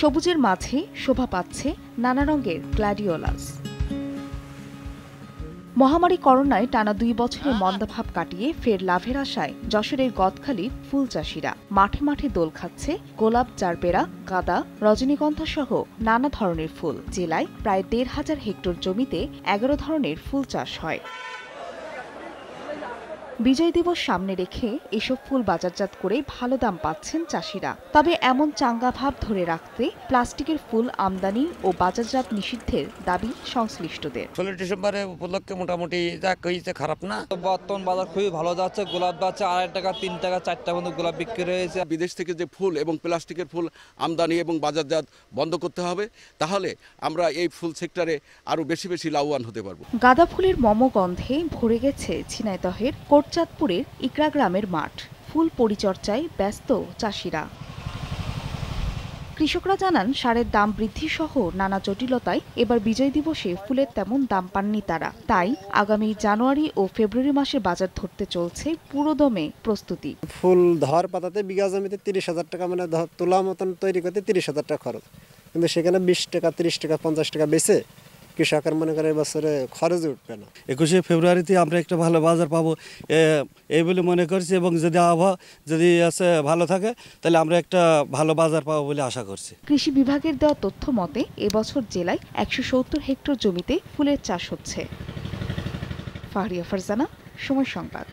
সবুজের মাঝে শোভা পাচ্ছে নানা রঙের গ্ল্যাডিওলাস মহামারী করোনায় টানা দুই বছরের মন্দাভাব কাটিয়ে ফের লাভের আশায় যশোরের গদখালির ফুল চাষিরা মাঠে মাঠে দোল খাচ্ছে গোলাপ চারপেরা গাঁদা রজনীগন্ধা সহ নানা ধরনের ফুল জেলায় প্রায় দেড় হাজার হেক্টর জমিতে এগারো ধরনের ফুল চাষ হয় বিজয় দিবস সামনে রেখে এসব ফুল বাজারজাত করে ভালো দাম পাচ্ছেন চাষিরা তবে এমন চাঙ্গা ভাব ধরে রাখতে প্লাস্টিকের ফুল আমদানি ও বাজারজাত নিষিদ্ধের দাবি সংশ্লিষ্টদের ষোলো ডিসেম্বরে উপলক্ষে মোটামুটি যা কইছে খারাপ না বর্তমান বাজার খুবই ভালো যাচ্ছে গোলাপ যাচ্ছে আড়াই টাকা তিন টাকা চারটা পর্যন্ত গোলাপ বিক্রি হয়েছে বিদেশ থেকে যে ফুল এবং প্লাস্টিকের ফুল আমদানি এবং বাজারজাত বন্ধ করতে হবে তাহলে আমরা এই ফুল সেক্টরে আরও বেশি বেশি লাভবান হতে পারবো গাঁদা ফুলের মমগন্ধে গন্ধে ভরে গেছে ঝিনাইদহের কোর্ট কোটচাঁদপুরের ইকরা গ্রামের মাঠ ফুল পরিচর্চায় ব্যস্ত চাষিরা কৃষকরা জানান সারের দাম বৃদ্ধি সহ নানা জটিলতায় এবার বিজয় দিবসে ফুলের তেমন দাম পাননি তারা তাই আগামী জানুয়ারি ও ফেব্রুয়ারি মাসে বাজার ধরতে চলছে পুরোদমে প্রস্তুতি ফুল ধর পাতাতে বিঘা জমিতে তিরিশ হাজার টাকা মানে তোলা মতন তৈরি করতে তিরিশ হাজার টাকা খরচ কিন্তু সেখানে বিশ টাকা ত্রিশ টাকা পঞ্চাশ টাকা বেছে কৃষকের মনে করে এবছরে খরচ উঠবে না একুশে ফেব্রুয়ারিতে আমরা একটা ভালো বাজার পাবো এই বলে মনে করছি এবং যদি আবহাওয়া যদি আছে ভালো থাকে তাহলে আমরা একটা ভালো বাজার পাবো বলে আশা করছি কৃষি বিভাগের দেওয়া তথ্য মতে এবছর জেলায় একশো সত্তর হেক্টর জমিতে ফুলের চাষ হচ্ছে ফাহরিয়া ফারজানা সময় সংবাদ